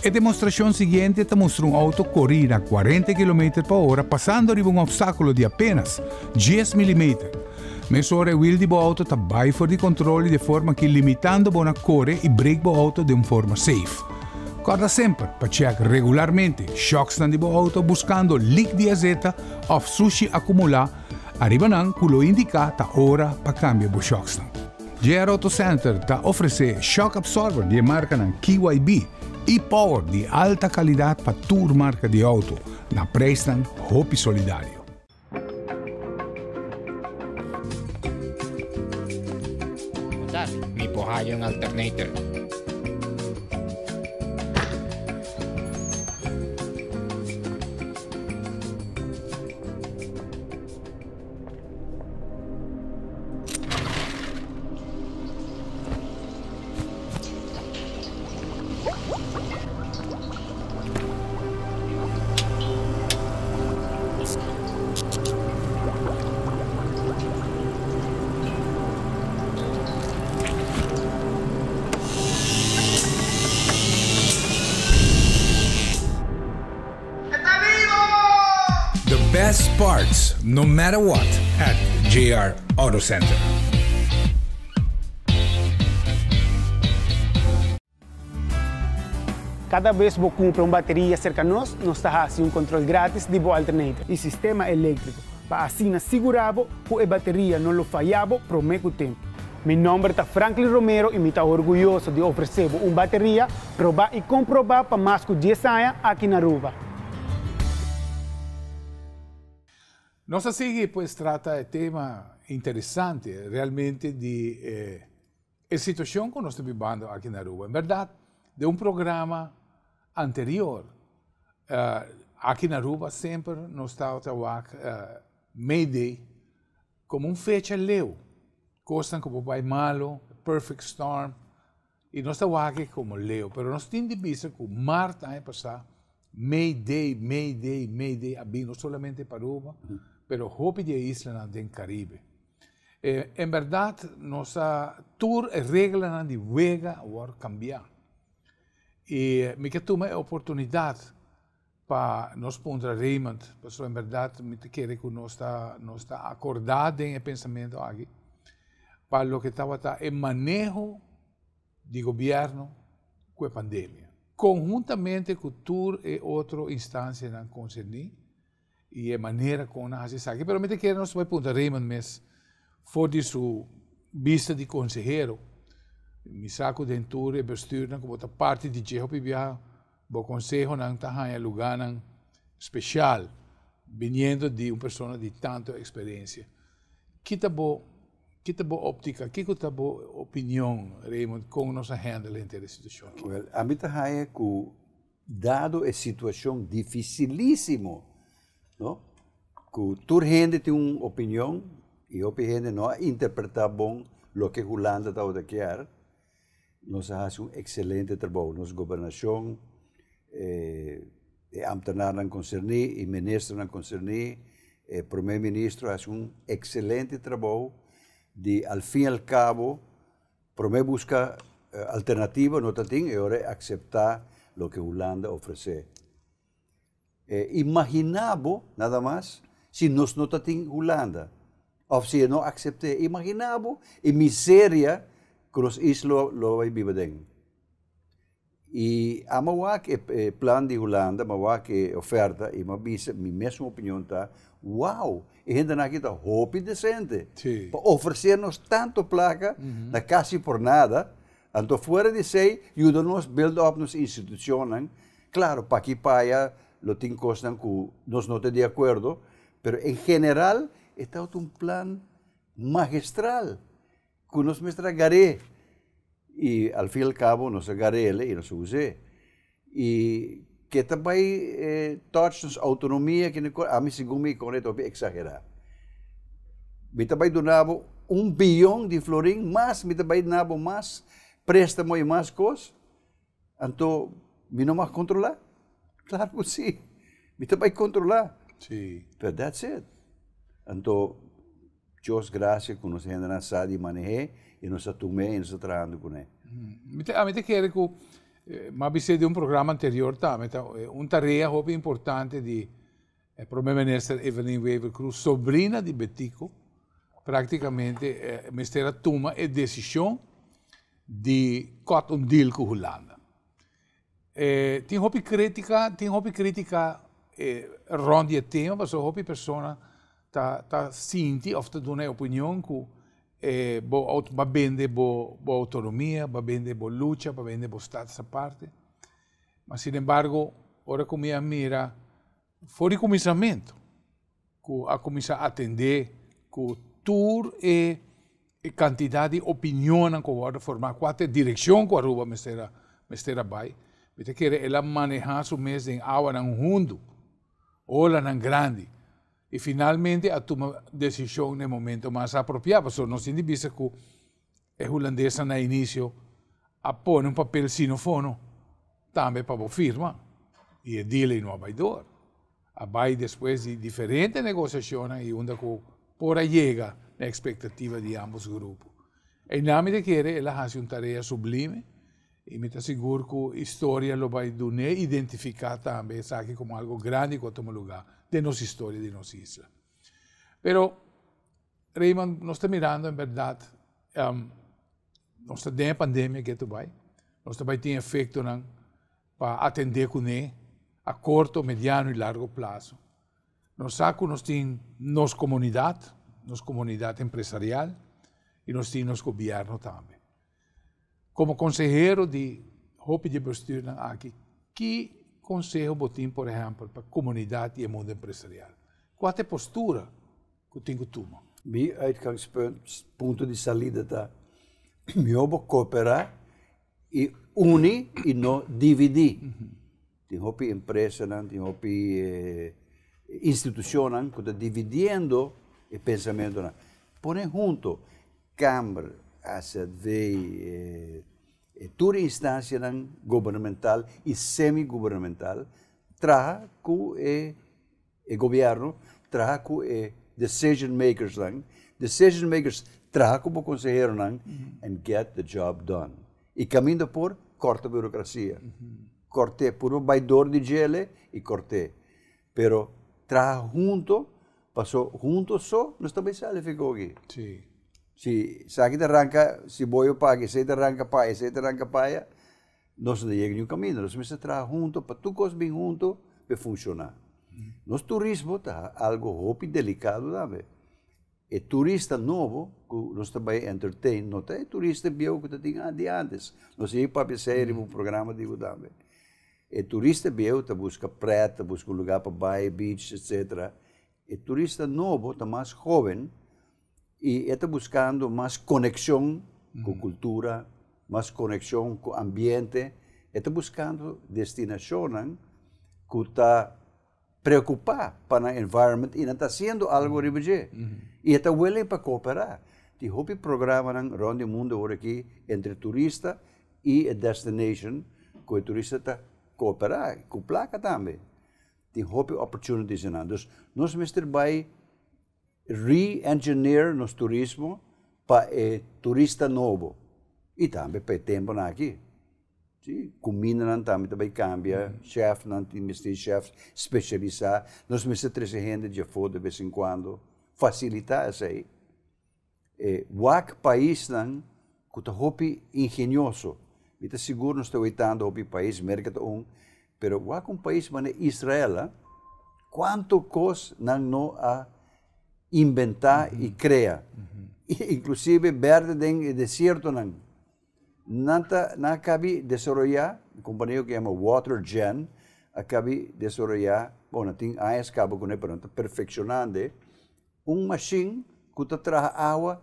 E dimostrazione seguente ti mostra auto correre a 40 km/h passando arriva un ostacolo di apenas 10 mm. ora il di auto sta by fuori di controlli di forma che limitando buona corre e break bo auto di una forma safe. Guarda sempre per check shock stand di auto buscando leak di azeta o sushi accumulato arriva quello indicato ora pa cambio di shocks. GR Auto Center ta offre shock absorber di marca KYB e power di alta qualità pa tur marca di auto, na prestan hopi solidario. Mi pohayo ng alternator. no matter what at JR Auto Center. Cada vez eu compro uma bateria cerca de nós, nos dá assim um controle grátis de boa alternativa e sistema elétrico, para assim assegurar que a bateria não lo falhava por meio tempo. Meu nome é Franklin Romero e me orgulhoso de oferecer uma bateria, probar e comprovar para mais que 10 anos aqui na rua. Non so se pues trata de tema interessante, realmente de eh, a situação que nós estamos vivendo aqui na Aruba. Em verdade, de um programa anterior, uh, eh, aqui na Aruba sempre nós estamos trabalhando uh, eh, Day, como um fecha leu. Coisas como Pai Malo, Perfect Storm, e nós trabalhamos como leu. Mas nós temos visto que o mar está passando Day, May Day, abrindo solamente para Aruba. Uh -huh. pero de y islas del Caribe. Eh, en verdad, nuestra tour es regla de vega a cambiar. Y eh, me que tuve oportunidad para nos poner Raymond, pero pues, en verdad me quiere que no está, no está acordado en el pensamiento aquí, para lo que estaba el manejo de gobierno con la pandemia, conjuntamente con tour y eh, otra instancia que concernida e de maneira como nós se sabe. Pero me que nós vai punta Raymond mes foi de su vista de conselheiro, Me saco de enture bestuur na como ta parte de jeho pi via bo consejo nan ta hanya lugar especial viniendo de uma pessoa de tanta experiência. Que tá bo que tá bo óptica, que que tá bo opinião, Raymond, como nós handle entre a situação. Well, a mim tá hanya que dado a situação dificilíssimo ¿no? toda gente tiene una opinión y la gente no interpreta bien lo que Holanda está de quedar Nos hace un excelente trabajo. Nos gobernación, eh, ambtenaren concerní y concerní, el eh, primer ministro hace un excelente trabajo de al fin y al cabo, primero busca eh, alternativa, no y ahora aceptar lo que Holanda ofrece. eh, imaginabo, nada mais se nos no tating Holanda. se si não accepte, imaginabo, a miseria, que os lo vai bibadeng. E amawa que eh, eh de Holanda, amawa que eh, oferta, E mabisa, mi mesma opinião uau! wow, e ainda na kita hope decente. Para oferecer-nos tanto placa, uhum. na casi por nada, então fora de sei, ajuda-nos build up nos instituições. claro, para que paia, Lotín Costan, que nos note de acuerdo, pero en general está un plan magistral, que nos garé y al fin y al cabo nos garele y nos usar Y que también eh, touch nos autonomía, que a mí según mi conecto exagerar. Me também donava um bilhão de florim, mas me também donava mais préstamo e mais coisas. Então, me não mais controlar. Claro que [LAUGHS] sí. Mita vai controlar. Sí. But that's it. Então, Deus graça que nos ainda não sabe manejar e nos atume e nos atrando com mm. ele. A ah, mim te quero que, eh, mas você de um programa anterior, tá? Mita, eh, um tarefa hope importante de eh, minister Evelyn Weaver Cruz, sobrinha de Betico, praticamente eh, mestera toma a decisão de cotton deal com Holanda. tem χόπη κρίτικα, την χόπη κρίτικα ρόντια τέμα, βασό χόπη περσόνα τα, τα σύντη, αυτό του uma ποινιόν που eh, bo, aut, va bene bo, bo autonomia, ba bene bo lucha, ba bene bo stazza a parte. mas sin embargo, ora come ammira, fuori comisamento, cu, a cominciare a attendere cu tour e, e quantità di opinione che vuole formare, quante direzione che ruba mestera, a bai. Viste que ela manejar su mes en agua en o en en grande. y finalmente a decisión en el momento más apropiado. son no visto que la holandesa en el a pone un papel sinofono también para a firma e a dele a abaidor. después de diferentes negociaciones y una por llega la expectativa de ambos grupos. en nada medida que ela sublime, y me seguro que la historia lo va a identificada también, como algo grande en lugar, de nuestra historia, de nuestra isla. Pero Raymond nos está mirando, en verdad, um, nuestra nos pandemia que tu vai, nos está tiene efecto nan, para atender con a corto, mediano y largo plazo. Nos saco, nos nos comunidad, nos comunidad empresarial y nos tiene nos gobierno también. como conselheiro de Hope de Bosturna aqui, que conselho botim, por exemplo, para a comunidade e o mundo empresarial? Qual é a postura que tenho tuma? Meu ponto de saída está vou cooperar e unir e não dividir. Tem uhm. hopi empresa, tem hopi eh, instituição, que está dividindo o pensamento. Põe junto, câmara, AZV, eh, eh toda instância governamental e semi-governamental traz com eh, o eh, governo, traz com os eh, decision makers, lang. decision makers traz com o conselheiro lang, mm -hmm. and get the job done. E caminho por corta burocracia. corta Corte por um baidor de gele e corte. Pero traz junto, passou junto só, nós também sabe ficou aqui. Sim. Sí. Si Sakit arranca, si voy a Pague, se arranca Pague, se arranca não se não chegamos nenhum caminho. Nós precisamos trabalhar juntos, para tudo coisa bem junto, para funcionar. Uhum. turismo está algo roupa delicado, sabe? É turista novo, que nós também entertain, não tem turista bio que tinha ah, de antes. Nós ia para a série, um programa, digo, sabe? É turista bio, está busca preta, busca um lugar para baia, beach, etc. É turista novo, está mais jovem, e está buscando mais conexão com -huh. Uhum. cultura, mais conexão com ambiente, está buscando destinaciones é? que está preocupada para o environment e está fazendo algo de uh -huh. Y está willing para cooperar. Tem hopi programan é? round el mundo ahora aqui entre turista e a destination que o turista está cooperar, con placa también. Te oportunidades opportunities en é? nós nos mister re-engineer nos turismo para eh, turista novo. E também para tempo na aqui. Sim, comida não também, também cambia, uhum. chef não tem chef, especializar. Nós precisamos três gente de fora de vez em quando, facilitar isso aí. Eh, o país não, que está engenhoso, seguro siguro nos tawitando o país, merkat ong, pero um país como Israel, ah, quanto kos nang no a inventa y crea. Inclusive verde el desierto nan. Nanta desarrollar, un compañero que llama Watergen, de desarrollar, bueno, acabo con cabo pero está perfeccionando Una machine que trae agua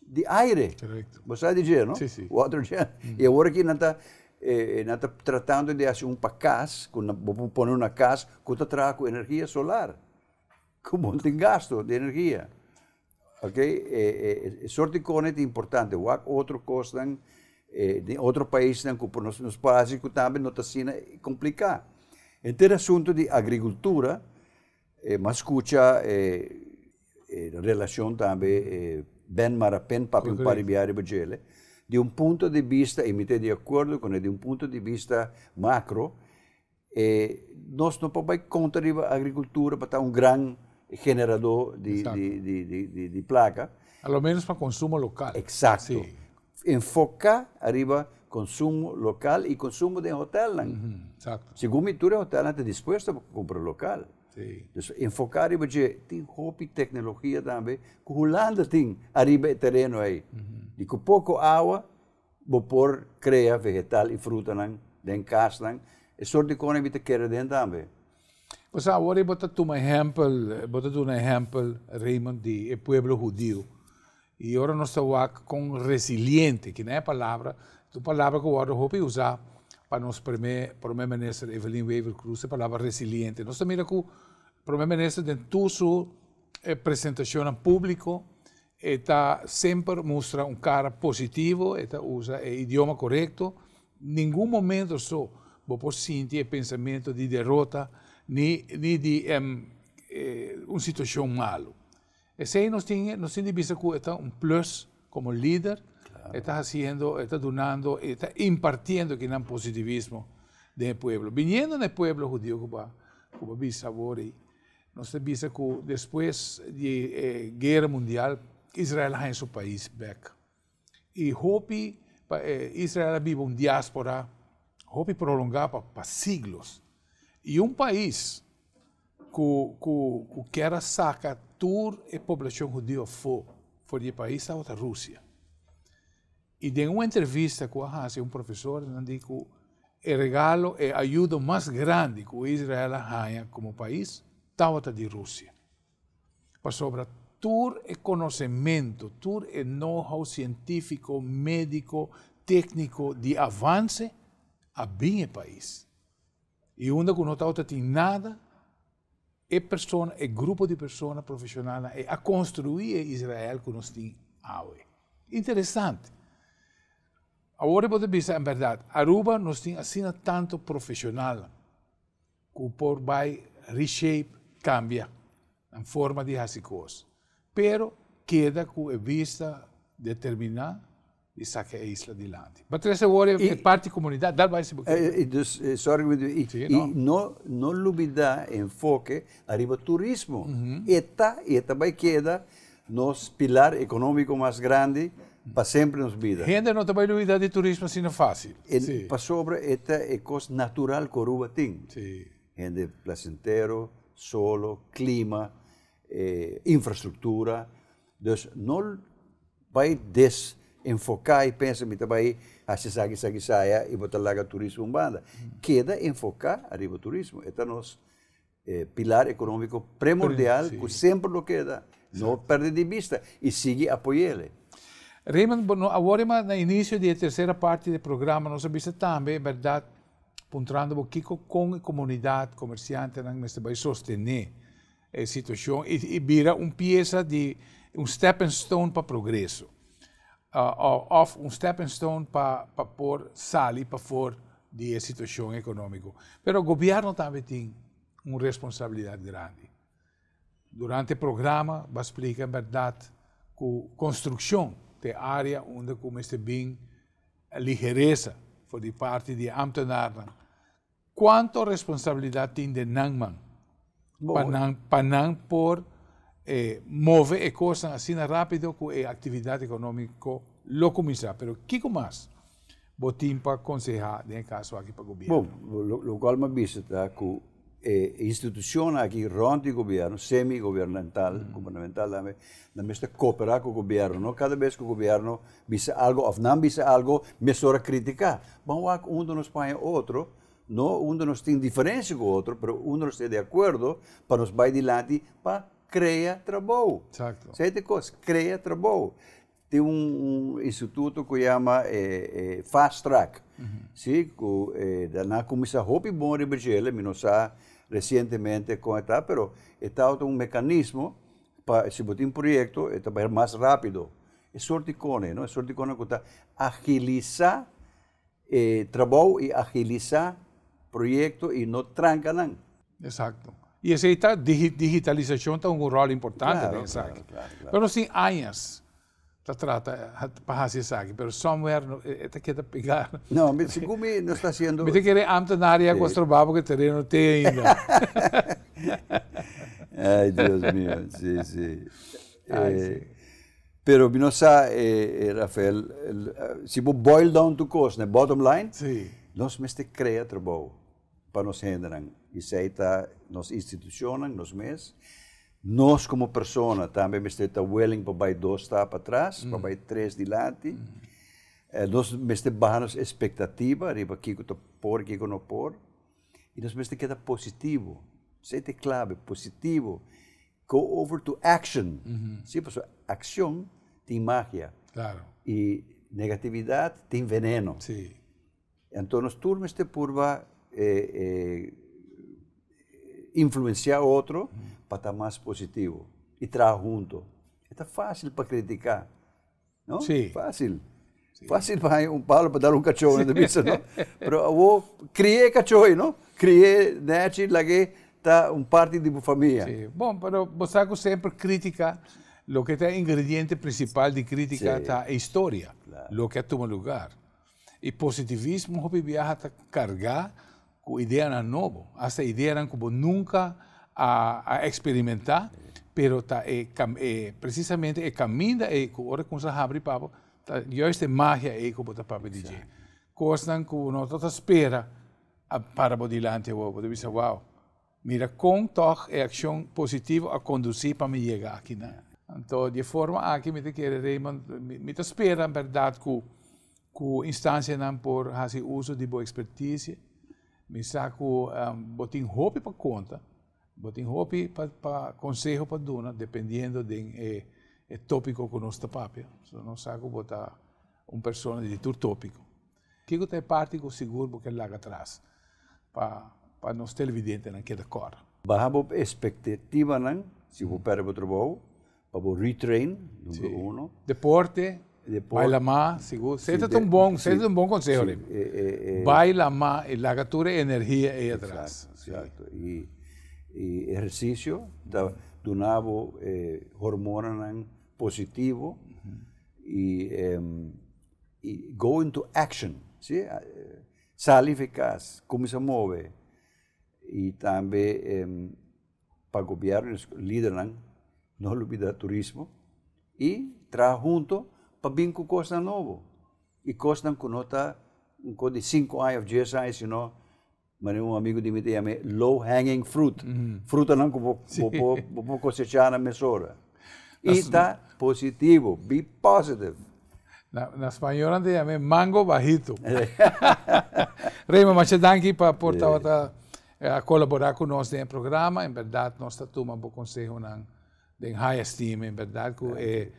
de aire. Correcto. ¿Vos sabe de aire. ¿no? sí, Sí. Watergen. Y ahora aquí estamos eh, tratando de hacer un pacas, a poner una casa que trae energía solar. [LAUGHS] com muito gasto de energia. ok? É, é, é, é importante. Outros costam, é, eh, de outro país, nos, nos países que também não está sendo complicado. Então, o assunto de agricultura, eh, mas cuja é, eh, relação também é, bem marapen para um paribiare bagele, de um ponto de vista, e me de acordo com ele, de um ponto de vista macro, nós não podemos contar a agricultura para estar um grande generador de, de, de, placa. A lo menos para consumo local. Exacto. Sí. enfoca arriba consumo local y consumo de hotel. exacto. Según mi tour, hotel está dispuesto a comprar local. Sí. Entonces, enfocar arriba de, tiene hobby tecnología también, que tiene arriba terreno ahí. Y con poco agua, por crea vegetal y fruta en casa. Es sorte de que quiere también. agora eu botas um exemplo, ejemplo, botas um exemplo Raymond, de el pueblo judío. E agora nós estamos com resiliente, que não é a palavra, é a palavra que o Warren Hope usa para o primeiro-ministro Evelyn Weaver Cruz, a palavra resiliente. Nós também que o primeiro-ministro, dentro de sua apresentação eh, ao público, está sempre mostra um cara positivo, está usa o eh, idioma correto. Nenhum momento só vou sentir sentir pensamento de derrota, ni, ni de em, eh, una situación mala. malo. Ese nos tiene, nos tiene visto que está un plus como líder, estás está haciendo, está donando, está impartiendo que positivismo del pueblo. Viniendo el pueblo judío como Cuba nos dice que después de la eh, guerra mundial, Israel en su país back. Y hopi, eh, Israel vive una diáspora, hopi prolongada para pa siglos. E um país que, que, que quer sacar toda a população judia foi de país, estava a Rússia. E em uma entrevista com a Hans, um professor, ele disse que o regalo e ajuda mais grande que Israel ganha como país, é de Rússia. Para sobre todo é conhecimento, todo é know-how científico, médico, técnico de avanço a bem o é país. E onda não está tem nada, é pessoa, é grupo de pessoas profissionais é a construir Israel que nós temos hoje. Interessante. Agora pode pensar, em verdade, Aruba nós tem assim tanto profissional que o povo vai reshape, cambia, em forma de coisas. Pero queda com a vista determinada disse che è Isla di Lanti. Ma tre se vuole e, parte comunità, dal vai se dus, eh, não eh, e, eh, sì, e no? no, non in foche arriva turismo. E ta, e ta vai chieda, nos pilar economico mais grande para sempre nos vida. Ainda não vai dúvida de turismo assim não fácil. E para sobre esta é coisa natural que Aruba tem. Sim. placentero, solo, clima, eh, infraestrutura. Então, não vai des enfocar e pensa me também a se sabe sabe saia e botar lá o turismo banda, uhum. queda enfocar arriba o turismo é o nosso eh, pilar econômico primordial que sempre lo queda não perde de vista e segue apoiá-lo Raymond, agora é no início da terceira parte do programa, nós vimos também, verdade, puntrando o que com a comunidade comerciante nós né, vai sostener a situação e, e vira uma peça de um stepping stone para progresso uh, of un stepping stone para pa por salir para fora da situação econômica. Mas o governo também tem uma responsabilidade grande. Durante o programa, vai explicar, verdade, que a construção da área onde este bem a ligeireza por parte de ambtenaren. Quanto responsabilidade tem de Nangman? Para não por eh, move e eh, cosa assim rápido que eh, a atividade econômica Mas Pero que mais botim para aconselhar, nesse caso, aqui para o governo? Bom, o que mais vi é que instituições instituição aqui ronda o governo, semi-governamental, mm. governamental, também está eh, cooperar com o governo. Não? Cada vez que o governo visa algo, ou não visa algo, mesora criticar. lá, um nos põe outro, não? um nos tem diferença com o outro, mas um nos está de acordo para nos vai adiante para creia trabalho, Exato. Sete coisas. cria trabalho. Tem um, um, instituto que chama eh, eh, Fast Track, sim, uhum. que eh, daná começa roupa bom de Brigela, minosa recentemente como está, pero está é um mecanismo para se botar um projeto, está para ir mais rápido. É sorticone, não? É sorticone que está agilizar eh, trabalho e agilizar projeto e não tranca não. Exato. E essa tá, digitalização tem tá um rol importante claro, nessa né, claro, claro, claro. Mas sim, anos tá trata para fazer isso aqui, mas somewhere está eh, queda pegar. Não, mas segundo me não está sendo... Mas tem que ir área com o trabalho que terreno tem ainda. [LAUGHS] Ai, Deus meu, sim, sim. Ai, eh, sim. Pero mi sa, eh, eh, Rafael, si mo boil down to cost, né? bottom line, sí. nós meste criar trabalho. para nos generan y se está nos institucionan nos mes nos como persona também está willing para pues, ir dos está para trás, pues, mm. para três de Mm. Eh, nós está expectativa, riba que por, Y que por. E nós está queda positivo. se te clave positivo. Go over to action. Mm -hmm. Sim, acción magia. Claro. negatividad negatividade veneno. Sim. Sí. Então nós este eh, eh, influenciar outro para estar tá mais positivo e estar junto. Está fácil para criticar, não? Sim. Fácil. Sim. Fácil para um Paulo para dar um cachorro na né, missa, não? Mas eu criei cachorro, não? Criei, nasci, né, laguei, está um parte de família. Sim. Bom, mas você sempre critica lo que está ingrediente principal de crítica sí. está historia, claro. lo que tuvo lugar. Y positivismo, hobby viaja até cargar que ideas eran novo, hasta ideas eran como nunca a, a experimentar, pero tá, é, é, precisamente el eh, caminho eh, é que com con Sahari Papa, tá, já esta magia é como está Papa DJ. Cosas que uno toda espera a, para adelante, o de dice, wow, mira, com con toda ação positiva a conduzir para me chegar aqui Né? Então, de forma aqui, ah, me queremos, me espera, na verdade, com que a instância não por fazer uso de boa expertise, misako um, ehm, botin hopi para conta, botin hopi para conselho para dona, dependendo do de, eh, tópico que nós papia. So, não saco botar uma pessoa de tur tópico. Que que tem parte com seguro que larga atrás para para nós televidente naquela cor. Bahabo expectativa não, se o perde o trabalho, para o retrain, número 1. Deporte, Baila más, si es un buen, consejo. Eh, eh, eh. Baila más, la captura energía ahí atrás. Exacto. Y, ejercicio, da, donavo eh, hormonas positivo y, em, y, go into action. ¿sí? Ah, Sale eficaz, cómo se mueve. Y también em, para copiar el líder, no olvidar turismo. Y trabajar junto pabingko course na novo. I-course ng kunota, um code de 5i of GSI, sino, mas um amigo de mim chama low hanging fruit. Mm. Fruta não que vou, vou, vou cosechar na mesora. E está positivo, be positive. Na, na espanhola te chamei mango bajito. [LAUGHS] É. [LAUGHS] Reima, mas te danke para por yeah. É. a colaborar conosco no programa. Em verdade, nós estamos um bom conselho, den high esteem, em verdade, que é. é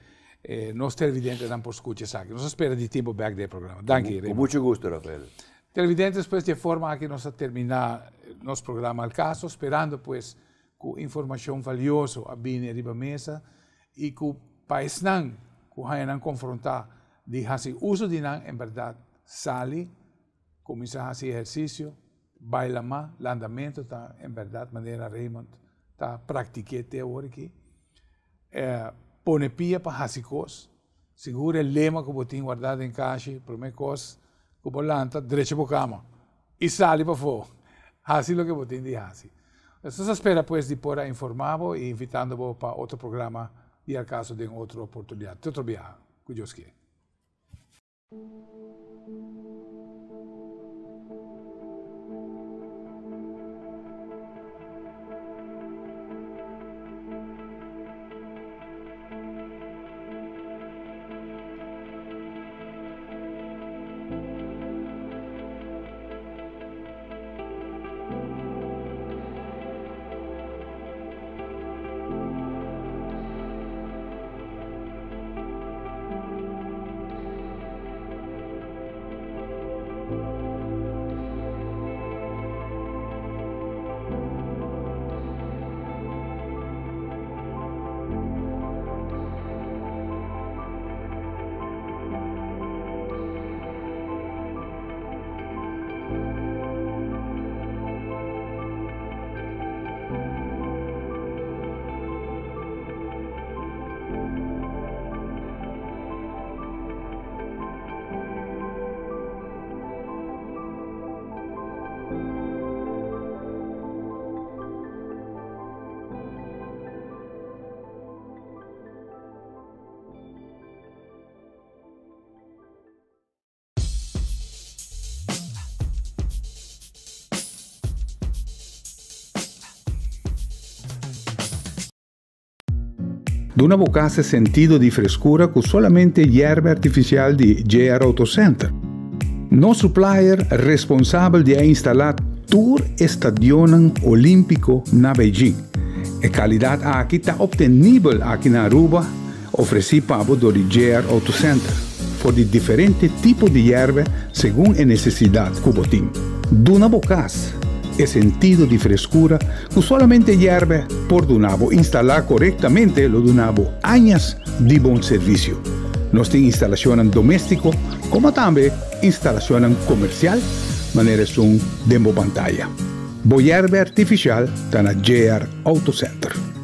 eh, nostri televidenti dan por scucci sa, aqui. Nós esperamos de tempo back del Obrigado. Danke. Con molto gusto, Rafael. Televidenti, pues, de forma que nós sa terminare il programa programma al caso, esperando pues, con informazione valiosa a bene riba mesa e con paesnan, con hainan confrontare di hasi uso de nan, em verdad, sali, comincia a hasi esercizio, baila ma, andamento está, en verdad, maneira Raymond, está pratiquete teórica. Eh, pone pia lema πονεπία παχασικός, σιγούρε λέμα κοποτήν γουαρδάτε εν κάση, προμεκός κοπολάντα, ντρέτσε ποκάμα. Y sale para fuego. [LAUGHS] Así lo que Botín dice así. Entonces espera pues de por informado y invitando para otro programma y al caso di otra oportunidad, de otro viaje, que Dios quiera. d'una una vocace sentito di frescura con solamente erbe artificiali di JR Auto Center. No supplier responsabile di installare Tour Stadion Olimpico na Beijing. E qualità aqui está obtenível aqui na Aruba, oferecida do JR Auto Autocenter, por diferentes tipos de erva segundo a necessidade do tem. Duna Bocas, e sentido de frescura usualmente solamente hierba por Dunabo instalar correctamente lo Dunabo años de buen servicio. Nos tiene instalación doméstico como también instalación comercial, manera un demo pantalla. Boyerbe artificial tan a JR Center.